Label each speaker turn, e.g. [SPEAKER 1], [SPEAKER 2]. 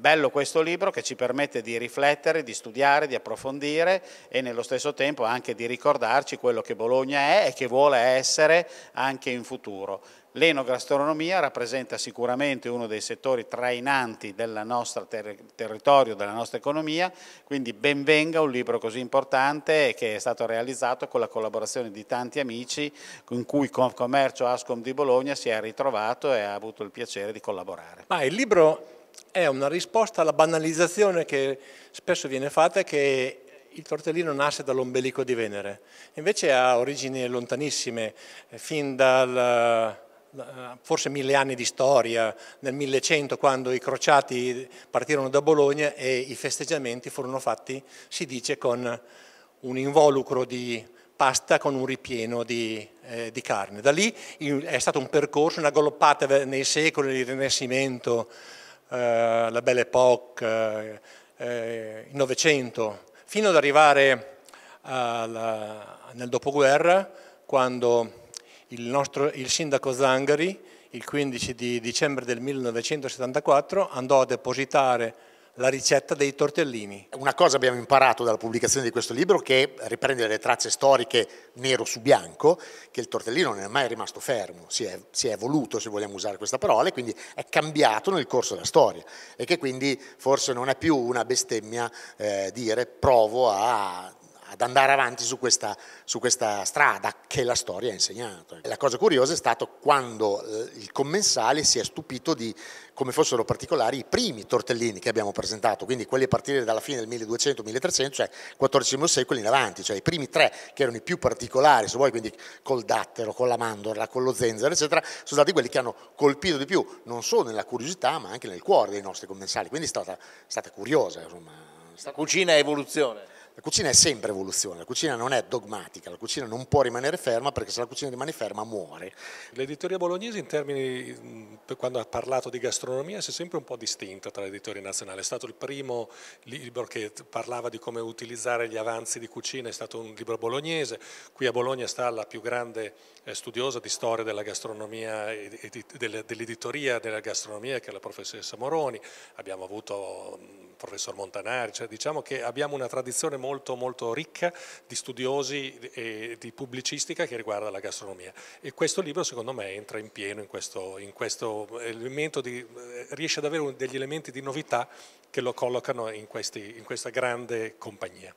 [SPEAKER 1] Bello questo libro che ci permette di riflettere, di studiare, di approfondire e nello stesso tempo anche di ricordarci quello che Bologna è e che vuole essere anche in futuro. L'enogastronomia rappresenta sicuramente uno dei settori trainanti del nostro ter territorio, della nostra economia, quindi benvenga un libro così importante che è stato realizzato con la collaborazione di tanti amici con cui Commercio Ascom di Bologna si è ritrovato e ha avuto il piacere di collaborare.
[SPEAKER 2] Ma il libro è una risposta alla banalizzazione che spesso viene fatta che il tortellino nasce dall'ombelico di Venere, invece ha origini lontanissime, eh, fin dal eh, forse mille anni di storia, nel 1100 quando i crociati partirono da Bologna e i festeggiamenti furono fatti, si dice, con un involucro di pasta con un ripieno di, eh, di carne. Da lì è stato un percorso, una galoppata nei secoli, di Rinascimento, eh, la Belle Époque, eh, eh, il Novecento, fino ad arrivare alla, nel dopoguerra quando il, nostro, il sindaco Zangari il 15 di dicembre del 1974 andò a depositare
[SPEAKER 3] la ricetta dei tortellini. Una cosa abbiamo imparato dalla pubblicazione di questo libro che riprende le tracce storiche nero su bianco, che il tortellino non è mai rimasto fermo, si è, si è evoluto se vogliamo usare questa parola, e quindi è cambiato nel corso della storia e che quindi forse non è più una bestemmia eh, dire provo a ad andare avanti su questa, su questa strada che la storia ha insegnato. La cosa curiosa è stato quando eh, il commensale si è stupito di come fossero particolari i primi tortellini che abbiamo presentato, quindi quelli a partire dalla fine del 1200-1300, cioè XIV secolo in avanti, cioè i primi tre che erano i più particolari, se vuoi, quindi col dattero, con la mandorla, con lo zenzero, eccetera, sono stati quelli che hanno colpito di più, non solo nella curiosità, ma anche nel cuore dei nostri commensali, quindi è stata, è stata curiosa, insomma. cucina è evoluzione. La cucina è sempre evoluzione, la cucina non è dogmatica, la cucina non può rimanere ferma perché se la cucina rimane ferma muore. L'editoria bolognese in termini, quando ha parlato di gastronomia, si è sempre un po' distinta tra l'editoria
[SPEAKER 4] nazionale. È stato il primo libro che parlava di come utilizzare gli avanzi di cucina, è stato un libro bolognese. Qui a Bologna sta la più grande eh, studiosa di storia della gastronomia, e dell'editoria della gastronomia che è la professoressa Moroni. Abbiamo avuto il professor Montanari, cioè diciamo che abbiamo una tradizione molto, molto ricca di studiosi e di pubblicistica che riguarda la gastronomia e questo libro secondo me entra in pieno in questo, in questo elemento, di, eh, riesce ad avere degli elementi di novità che lo collocano in, questi, in questa grande compagnia.